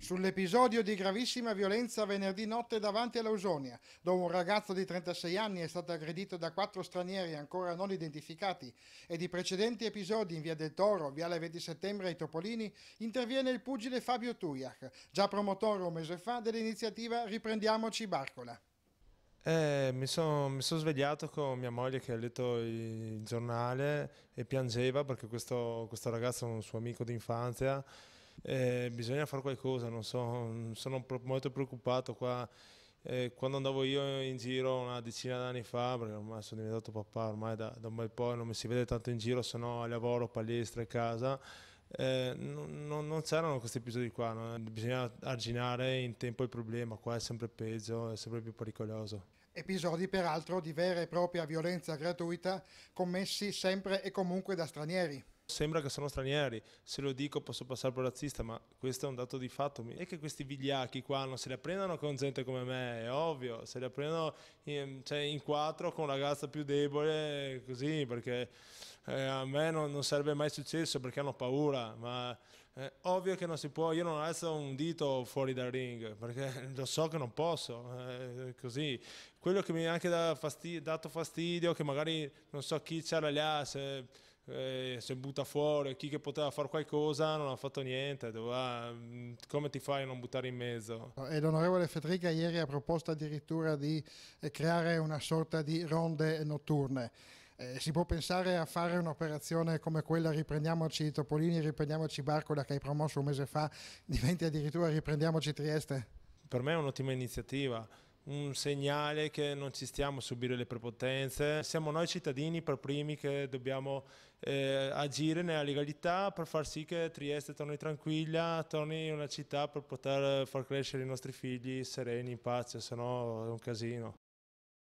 Sull'episodio di gravissima violenza venerdì notte davanti all'Ausonia, dove un ragazzo di 36 anni è stato aggredito da quattro stranieri ancora non identificati, e di precedenti episodi in Via del Toro, Viale 20 Settembre ai Topolini, interviene il pugile Fabio Tuiach, già promotore un mese fa dell'iniziativa Riprendiamoci Barcola. Eh, mi sono son svegliato con mia moglie che ha letto il giornale e piangeva perché questo, questo ragazzo è un suo amico d'infanzia eh, bisogna fare qualcosa, non so, sono molto preoccupato qua. Eh, quando andavo io in giro una decina d'anni fa, ormai sono diventato papà ormai da, da un bel po', non mi si vede tanto in giro, sono a lavoro, palestra e casa, eh, non, non c'erano questi episodi qua, no? bisogna arginare in tempo il problema, qua è sempre peggio, è sempre più pericoloso. Episodi peraltro di vera e propria violenza gratuita commessi sempre e comunque da stranieri. Sembra che sono stranieri, se lo dico posso passare per razzista, ma questo è un dato di fatto. E che questi vigliacchi qua non se la prendano con gente come me, è ovvio, se la prendono in, ehm, cioè, in quattro con la ragazza più debole, così, perché eh, a me non, non, sarebbe mai successo perché hanno paura, ma è eh, ovvio che non si può, io non alzo un dito fuori dal ring, perché lo so che non posso, eh, così. Quello che mi ha anche da fastid dato fastidio, che magari non so chi c'era là, se eh, si butta fuori, chi che poteva fare qualcosa non ha fatto niente, doveva, ah, come ti fai a non buttare in mezzo? E eh, l'onorevole Federica ieri ha proposto addirittura di eh, creare una sorta di ronde notturne. Eh, si può pensare a fare un'operazione come quella riprendiamoci Topolini, riprendiamoci Barcola che hai promosso un mese fa, diventi addirittura riprendiamoci Trieste? Per me è un'ottima iniziativa un segnale che non ci stiamo a subire le prepotenze. Siamo noi cittadini per primi che dobbiamo eh, agire nella legalità per far sì che Trieste torni tranquilla, torni una città per poter far crescere i nostri figli sereni, in pace, se no è un casino.